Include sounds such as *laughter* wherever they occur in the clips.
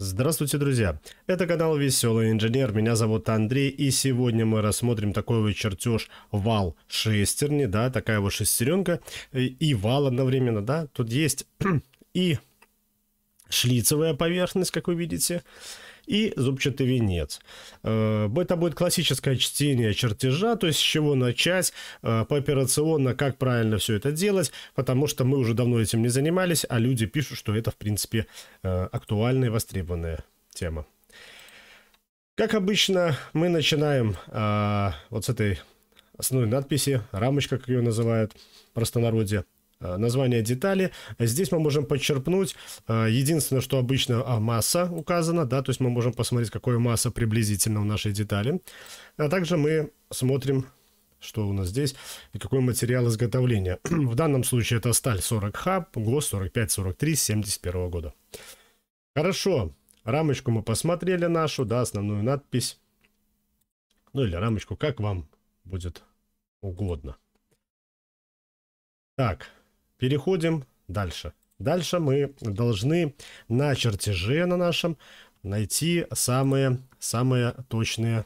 Здравствуйте, друзья! Это канал Веселый Инженер, меня зовут Андрей, и сегодня мы рассмотрим такой вот чертеж вал шестерни, да, такая вот шестеренка э, и вал одновременно, да, тут есть *clears throat* и шлицевая поверхность, как вы видите, и зубчатый венец. Э, это будет классическое чтение чертежа, то есть с чего начать, э, пооперационно, как правильно все это делать, потому что мы уже давно этим не занимались, а люди пишут, что это, в принципе, э, актуальная и востребованная тема. Как обычно, мы начинаем вот с этой основной надписи, рамочка, как ее называют в простонародье. Э, название детали. Здесь мы можем подчерпнуть. Э, единственное, что обычно а, масса указана, да, то есть мы можем посмотреть, какая масса приблизительно у нашей детали. А также мы смотрим, что у нас здесь и какой материал изготовления. *clears throat* В данном случае это сталь 40Х, ГОС 45-43 71 года. Хорошо, рамочку мы посмотрели нашу, да, основную надпись. Ну или рамочку, как вам будет угодно. Так, Переходим дальше. Дальше мы должны на чертеже на нашем найти самые, самые точные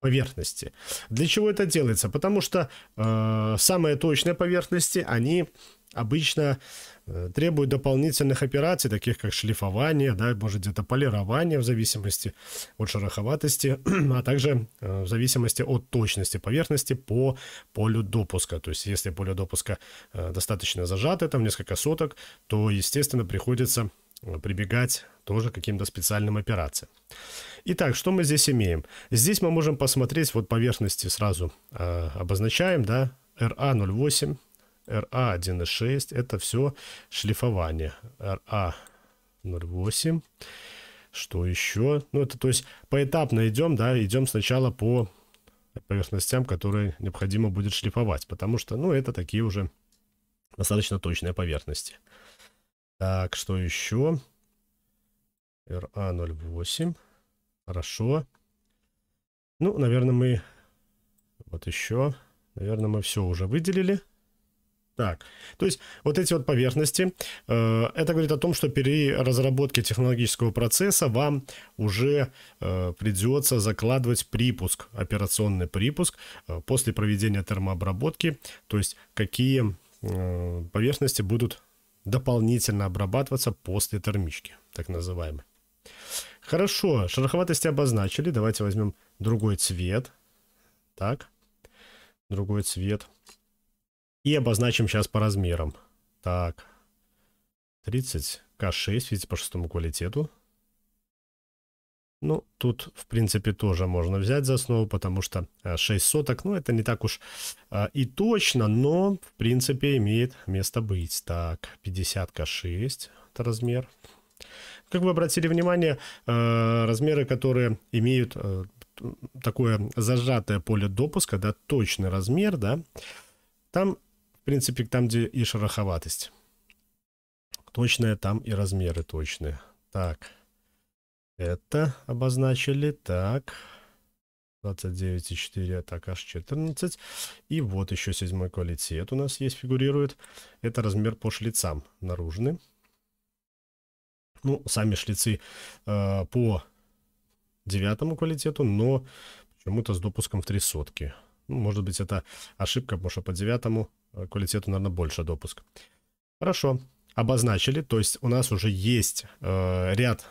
поверхности. Для чего это делается? Потому что э, самые точные поверхности, они обычно э, требуют дополнительных операций, таких как шлифование, да, может где-то полирование в зависимости от шероховатости, *clears throat* а также э, в зависимости от точности поверхности по полю допуска. То есть если поле допуска э, достаточно зажато, там несколько соток, то, естественно, приходится э, прибегать тоже каким-то специальным операциям. Итак, что мы здесь имеем? Здесь мы можем посмотреть, вот поверхности сразу э, обозначаем, да, RA08, RA1.6, это все шлифование. RA08, что еще? Ну, это, то есть, поэтапно идем, да, идем сначала по поверхностям, которые необходимо будет шлифовать, потому что, ну, это такие уже достаточно точные поверхности. Так, что еще? RA08. Хорошо. Ну, наверное, мы... Вот еще. Наверное, мы все уже выделили. Так, то есть вот эти вот поверхности, э, это говорит о том, что при разработке технологического процесса вам уже э, придется закладывать припуск, операционный припуск э, после проведения термообработки, то есть какие э, поверхности будут дополнительно обрабатываться после термички, так называемой. Хорошо, шероховатости обозначили. Давайте возьмем другой цвет. Так, другой цвет. И обозначим сейчас по размерам. Так, 30К6, видите, по шестому квалитету. Ну, тут, в принципе, тоже можно взять за основу, потому что 6 э, соток, ну, это не так уж э, и точно, но, в принципе, имеет место быть. Так, 50к6, это размер. Как вы обратили внимание, э, размеры, которые имеют э, такое зажатое поле допуска, да, точный размер, да, там, в принципе, там, где и шероховатость. Точная, там и размеры точные. Так, это обозначили, так, 29,4, а так, аж 14. И вот еще седьмой квалитет у нас есть, фигурирует. Это размер по шлицам наружный. Ну, сами шлицы э, по девятому квалитету, но почему-то с допуском в три сотки. Ну, может быть, это ошибка, потому что по девятому э, квалитету, наверное, больше допуск. Хорошо, обозначили, то есть у нас уже есть э, ряд,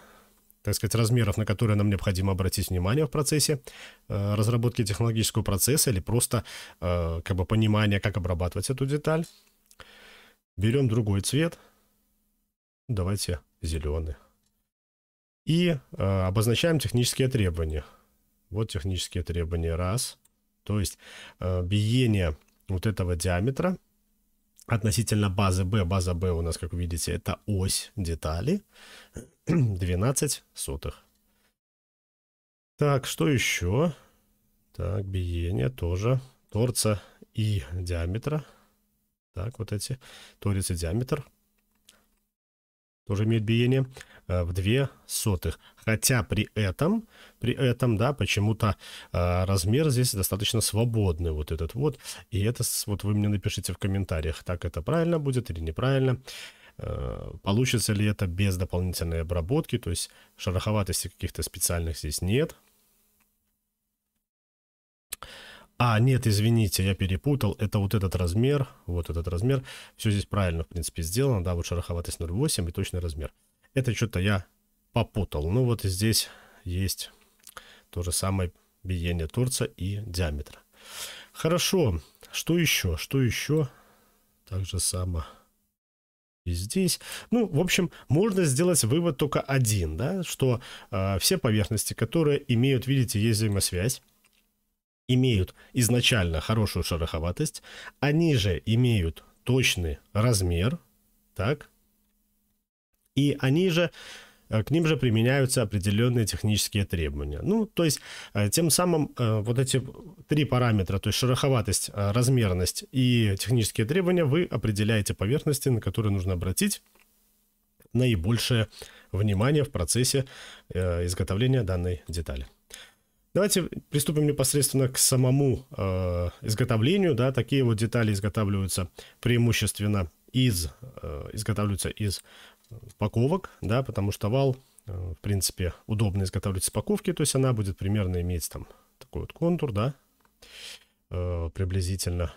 так сказать, размеров, на которые нам необходимо обратить внимание в процессе э, разработки технологического процесса или просто э, как бы понимание, как обрабатывать эту деталь. Берем другой цвет. Давайте зеленый. И э, обозначаем технические требования. Вот технические требования раз. То есть э, биение вот этого диаметра относительно базы B. База B у нас, как вы видите, это ось детали 12 *clears throat* сотых. Так, что еще? Так, биение тоже. Торца и диаметра. Так, вот эти. Торец и диаметр тоже имеет биение, э, в 2 сотых. Хотя при этом, при этом, да, почему-то э, размер здесь достаточно свободный, вот этот вот. И это, вот вы мне напишите в комментариях, так это правильно будет или неправильно. Э, получится ли это без дополнительной обработки, то есть шероховатости каких-то специальных здесь нет. А, нет, извините, я перепутал. Это вот этот размер, вот этот размер. Все здесь правильно, в принципе, сделано. Да, вот шероховатость 0,8 и точный размер. Это что-то я попутал. Ну вот здесь есть то же самое биение торца и диаметра. Хорошо. Что еще? Что еще? Так же само здесь. Ну, в общем, можно сделать вывод только один, да, что э, все поверхности, которые имеют, видите, есть взаимосвязь, имеют изначально хорошую шероховатость, они же имеют точный размер, так, и они же э, к ним же применяются определенные технические требования. Ну, то есть, э, тем самым э, вот эти три параметра, то есть шероховатость, размерность и технические требования, вы определяете поверхности, на которые нужно обратить наибольшее внимание в процессе изготовления данной детали. Давайте приступим непосредственно к самому э, изготовлению. Да, такие вот детали изготавливаются преимущественно из, э, изготавливаются из упаковок, да, потому что вал, э, в принципе, удобно изготавливать с упаковки, то есть она будет примерно иметь там такой вот контур, да, э, приблизительно,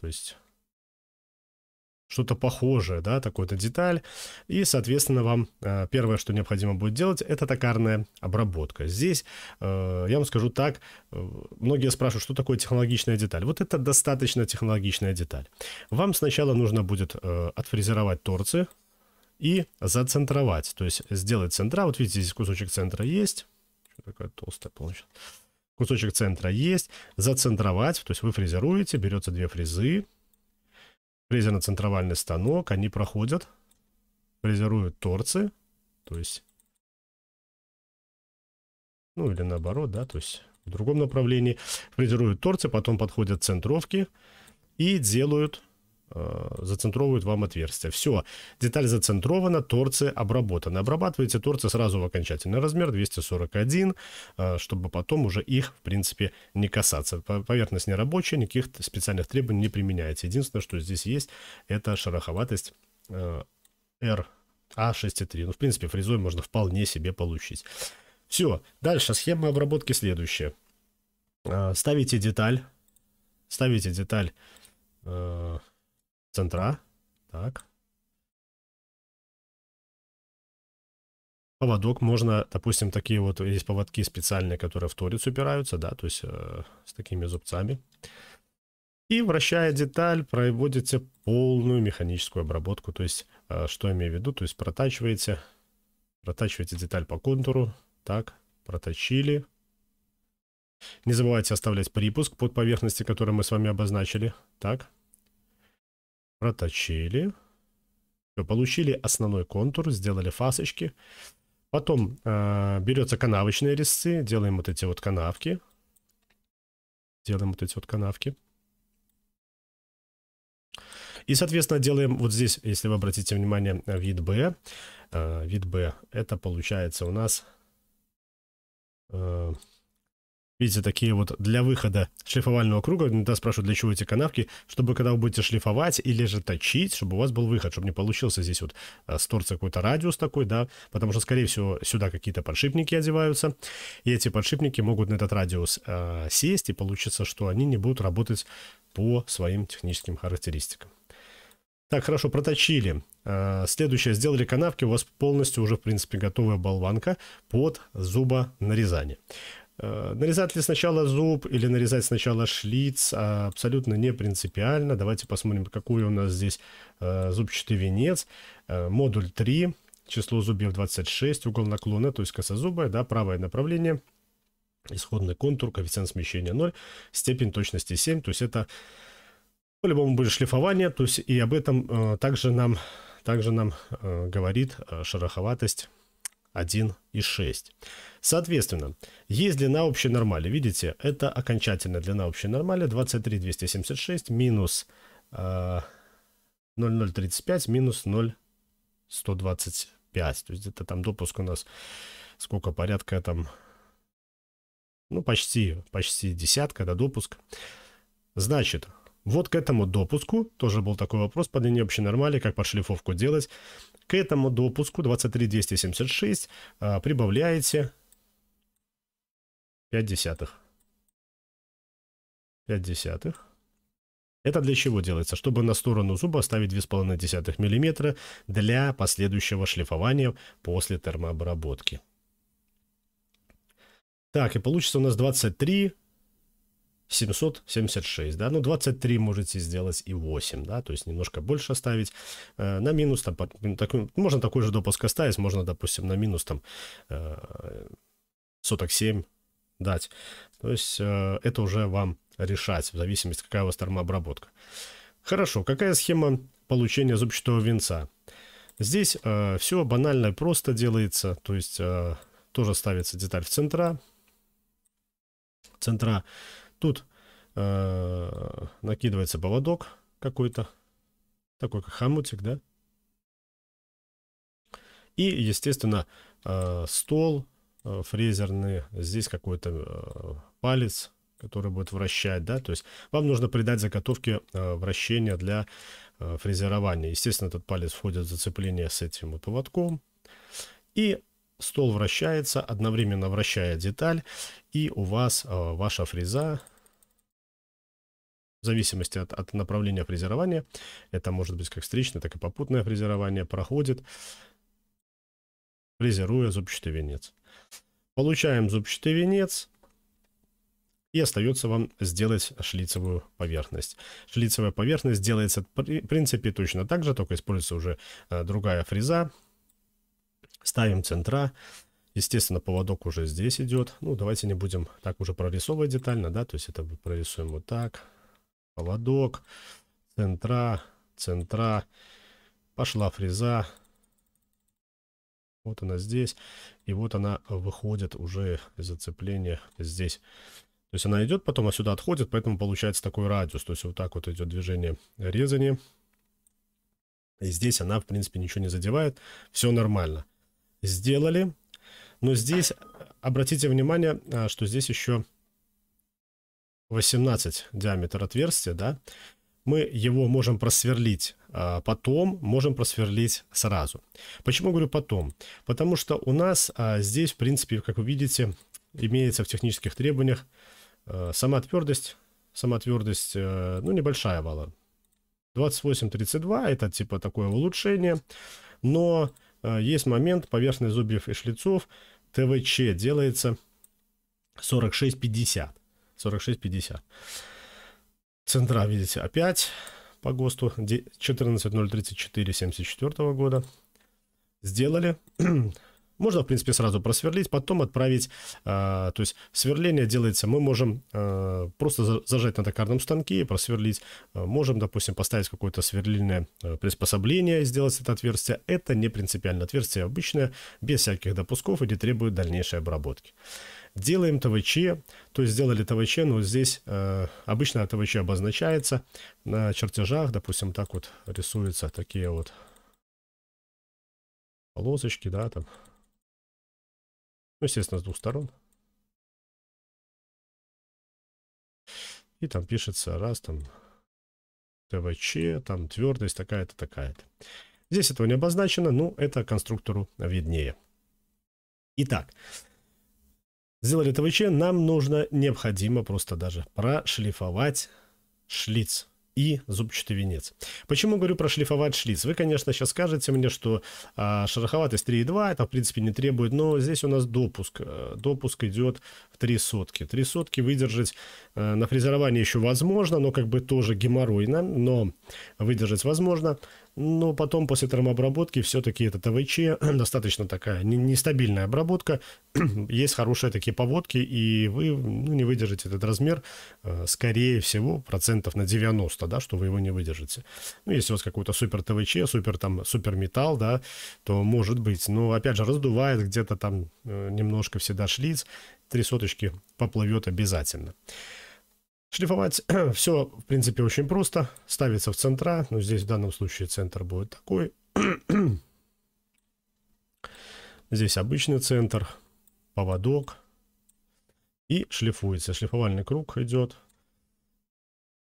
то есть что-то похожее, да, такую-то деталь. И, соответственно, вам э, первое, что необходимо будет делать, это токарная обработка. Здесь, э, я вам скажу так, э, многие спрашивают, что такое технологичная деталь. Вот это достаточно технологичная деталь. Вам сначала нужно будет отфрезеровать торцы и зацентровать, то есть сделать центра. Вот видите, здесь кусочек центра есть. Что такое толстая получилось? Кусочек центра есть. Зацентровать, то есть вы фрезеруете, берется две фрезы, Фрезерно-центровальный станок. Они проходят. Фрезеруют торцы. То есть... Ну или наоборот, да, то есть в другом направлении. Фрезеруют торцы, потом подходят центровки и делают Э, зацентровывают вам отверстие. Все, деталь зацентрована, торцы обработаны. Обрабатываете торцы сразу в окончательный размер 241, э, чтобы потом уже их, в принципе, не касаться. Поверхность не рабочая, никаких специальных требований не применяете. Единственное, что здесь есть, это шероховатость R э, А6,3. Ну, в принципе, фрезой можно вполне себе получить. Все, дальше схема обработки следующая. Ставите деталь, ставите деталь центра. Так. Поводок можно, допустим, такие вот, есть поводки специальные, которые в торец упираются, да, то есть э, с такими зубцами. И вращая деталь, проводите полную механическую обработку. То есть, э, что я имею в виду, то есть протачиваете, протачиваете деталь по контуру, так, проточили. Не забывайте оставлять припуск под поверхности, которую мы с вами обозначили, так проточили. Все, получили основной контур, сделали фасочки. Потом э, берется канавочные резцы, делаем вот эти вот канавки. Делаем вот эти вот канавки. И, соответственно, делаем вот здесь, если вы обратите внимание, вид Б. Э, вид Б, это получается у нас... Э, Видите, такие вот для выхода шлифовального круга. Иногда спрашивают, для чего эти канавки, чтобы когда вы будете шлифовать или же точить, чтобы у вас был выход, чтобы не получился здесь вот э, с торца какой-то радиус такой, да, потому что, скорее всего, сюда какие-то подшипники одеваются, и эти подшипники могут на этот радиус э, сесть, и получится, что они не будут работать по своим техническим характеристикам. Так, хорошо, проточили. Э, следующее, сделали канавки, у вас полностью уже, в принципе, готовая болванка под зубонарезание. Э, нарезать ли сначала зуб или нарезать сначала шлиц, а, абсолютно не принципиально. Давайте посмотрим, какой у нас здесь э, зубчатый венец. Э, модуль 3, число зубьев 26, угол наклона, то есть косозубая, да, правое направление, исходный контур, коэффициент смещения 0, степень точности 7, то есть это по-любому будет шлифование, то есть и об этом также нам, также нам говорит шероховатость 1,6. Соответственно, есть длина общей нормали. Видите, это окончательная длина общей нормали 23,276 минус э, 0,035 минус 0,125. То есть это там допуск у нас сколько, порядка там, ну почти, почти десятка, да, допуск. Значит, вот к этому допуску, тоже был такой вопрос по длине общей нормали, как подшлифовку делать. К этому допуску 23276 а, прибавляете 5 десятых. 5 десятых. Это для чего делается? Чтобы на сторону зуба оставить 2,5 мм для последующего шлифования после термообработки. Так, и получится у нас 23 776, да, ну 23 можете сделать и 8, да, то есть немножко больше оставить э, на минус, там, так, можно такой же допуск оставить, можно, допустим, на минус там э, соток 7 дать, то есть э, это уже вам решать, в зависимости, какая у вас термообработка. Хорошо, какая схема получения зубчатого венца? Здесь э, все банально и просто делается, то есть э, тоже ставится деталь в центра, центра Тут э, накидывается поводок какой-то, такой как хамутик, да. И, естественно, э, стол э, фрезерный, здесь какой-то э, палец, который будет вращать, да, то есть вам нужно придать заготовке э, вращения для э, фрезерования. Естественно, этот палец входит в зацепление с этим вот поводком. И стол вращается, одновременно вращая деталь, и у вас э, ваша фреза, в зависимости от, от направления фрезерования, это может быть как встречное, так и попутное фрезерование, проходит, фрезеруя зубчатый венец. Получаем зубчатый венец, и остается вам сделать шлицевую поверхность. Шлицевая поверхность делается в принципе точно так же, только используется уже э, другая фреза, Ставим центра. Естественно, поводок уже здесь идет. Ну, давайте не будем так уже прорисовывать детально, да, то есть это прорисуем вот так. Поводок, центра, центра. Пошла фреза. Вот она здесь. И вот она выходит уже из зацепления здесь. То есть она идет, потом а сюда отходит, поэтому получается такой радиус. То есть вот так вот идет движение резания. И здесь она, в принципе, ничего не задевает. Все нормально сделали. Но здесь, обратите внимание, а, что здесь еще 18 диаметр отверстия, да, мы его можем просверлить а, потом, можем просверлить сразу. Почему говорю потом? Потому что у нас а, здесь, в принципе, как вы видите, имеется в технических требованиях а, сама твердость, сама твердость, э, ну, небольшая была. 28-32, это типа такое улучшение, но Э, есть момент поверхность зубьев и шлицов, ТВЧ делается 46-50. 46-50. Центра, видите, опять по ГОСТу 14.034 74 года. Сделали *clears throat* Можно, в принципе, сразу просверлить, потом отправить. А, то есть сверление делается, мы можем а, просто зажать на токарном станке и просверлить. А, можем, допустим, поставить какое-то сверлильное приспособление и сделать это отверстие. Это не принципиально. Отверстие обычное, без всяких допусков и не требует дальнейшей обработки. Делаем ТВЧ, то есть сделали ТВЧ, но здесь э, обычно ТВЧ обозначается на чертежах, допустим, так вот рисуются такие вот полосочки, да, там ну, естественно, с двух сторон. И там пишется раз, там ТВЧ, там твердость такая-то, такая-то. Здесь этого не обозначено, но это конструктору виднее. Итак, сделали ТВЧ, нам нужно, необходимо просто даже прошлифовать шлиц и зубчатый венец. Почему говорю про шлифовать шлиц? Вы, конечно, сейчас скажете мне, что а, шероховатость 3,2 это, в принципе, не требует, но здесь у нас допуск. Э, допуск идет в 3 сотки. 3 сотки выдержать а, на фрезеровании еще возможно, но как бы тоже геморройно, но выдержать возможно. Но потом после термообработки все-таки это ТВЧ, *clears throat* достаточно такая нестабильная обработка, *clears throat* есть хорошие такие поводки, и вы ну, не выдержите этот размер, э, скорее всего, процентов на 90, да, что вы его не выдержите. Ну, если у вас какой-то супер ТВЧ, супер там, супер металл, да, то может быть. Но, опять же, раздувает где-то там э, немножко всегда шлиц, три соточки поплывет обязательно. Шлифовать *clears throat* все, в принципе, очень просто. Ставится в центра, но ну, здесь в данном случае центр будет такой. *clears throat* Здесь обычный центр, поводок. И шлифуется. Шлифовальный круг идет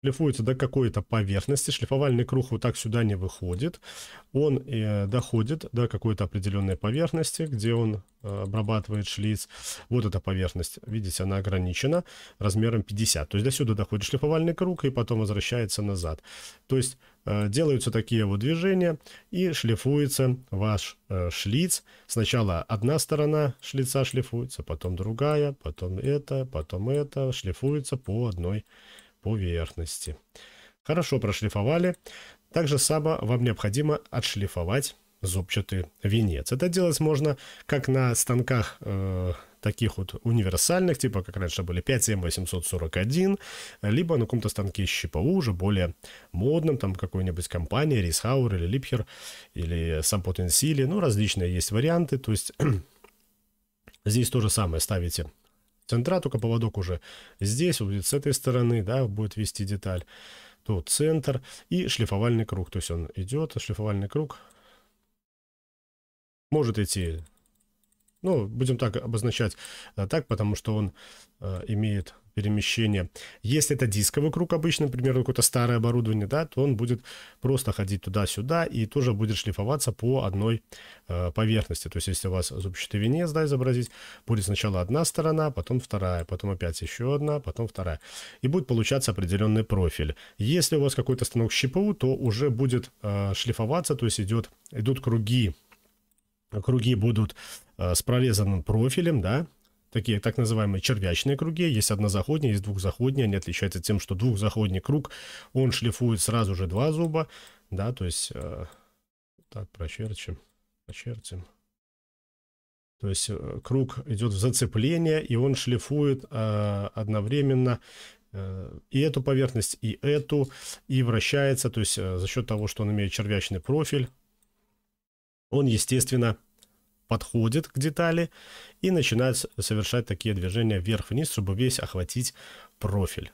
шлифуется до какой-то поверхности, шлифовальный круг вот так сюда не выходит, он э, доходит до какой-то определенной поверхности, где он э, обрабатывает шлиц. Вот эта поверхность, видите, она ограничена размером 50, то есть до сюда доходит шлифовальный круг и потом возвращается назад. То есть э, делаются такие вот движения и шлифуется ваш э, шлиц. Сначала одна сторона шлица шлифуется, потом другая, потом это, потом это, шлифуется по одной поверхности. Хорошо прошлифовали. Также само вам необходимо отшлифовать зубчатый венец. Это делать можно как на станках э, таких вот универсальных, типа как раньше были 57841, либо на каком-то станке ЩПУ, уже более модном, там какой-нибудь компании Рисхауэр или Липхер, или Сампотенсили, ну различные есть варианты, то есть *clears throat* здесь то же самое ставите центра, только поводок уже здесь, вот с этой стороны, да, будет вести деталь. Тут центр и шлифовальный круг. То есть он идет, шлифовальный круг может идти, ну, будем так обозначать, э, так, потому что он э, имеет перемещения. Если это дисковый круг обычно, например, какое-то старое оборудование, да, то он будет просто ходить туда-сюда и тоже будет шлифоваться по одной э, поверхности. То есть, если у вас зубчатый венец, да, изобразить, будет сначала одна сторона, потом вторая, потом опять еще одна, потом вторая. И будет получаться определенный профиль. Если у вас какой-то станок ЩПУ, то уже будет э, шлифоваться, то есть идет, идут круги, круги будут э, с прорезанным профилем, да, такие так называемые червячные круги. Есть однозаходные, есть двухзаходные. Они отличаются тем, что двухзаходный круг, он шлифует сразу же два зуба. Да, то есть... Э, так, прочерчим. прочерчим. То есть э, круг идет в зацепление, и он шлифует э, одновременно э, и эту поверхность, и эту, и вращается, то есть э, за счет того, что он имеет червячный профиль, он, естественно, подходит к детали и начинает совершать такие движения вверх-вниз, чтобы весь охватить профиль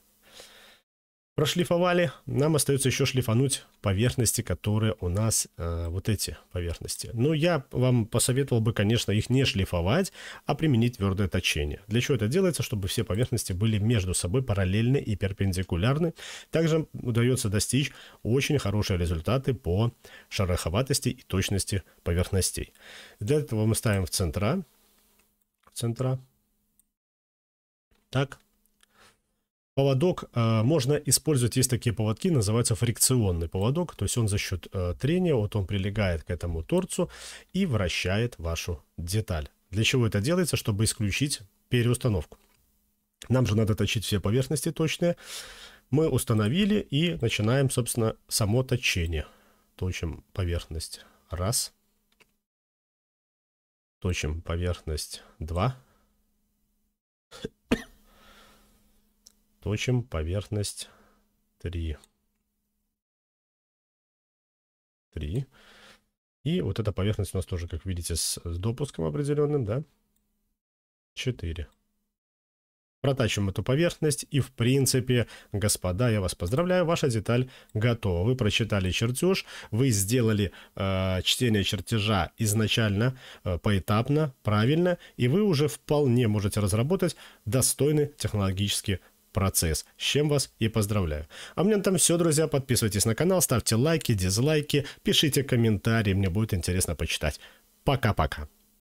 прошлифовали. Нам остается еще шлифануть поверхности, которые у нас э, вот эти поверхности. Но ну, я вам посоветовал бы, конечно, их не шлифовать, а применить твердое точение. Для чего это делается? Чтобы все поверхности были между собой параллельны и перпендикулярны. Также удается достичь очень хорошие результаты по шероховатости и точности поверхностей. Для этого мы ставим в центра. В центра. Так, Поводок э, можно использовать, есть такие поводки, называются фрикционный поводок, то есть он за счет э, трения, вот он прилегает к этому торцу и вращает вашу деталь. Для чего это делается? Чтобы исключить переустановку. Нам же надо точить все поверхности точные. Мы установили и начинаем, собственно, само точение. Точим поверхность раз. Точим поверхность два. точим поверхность 3. 3. И вот эта поверхность у нас тоже, как видите, с, с допуском определенным, да? 4. Протачиваем эту поверхность и, в принципе, господа, я вас поздравляю, ваша деталь готова. Вы прочитали чертеж, вы сделали э, чтение чертежа изначально, э, поэтапно, правильно, и вы уже вполне можете разработать достойный технологический процесс, с чем вас и поздравляю. А мне меня там все, друзья, подписывайтесь на канал, ставьте лайки, дизлайки, пишите комментарии, мне будет интересно почитать. Пока-пока.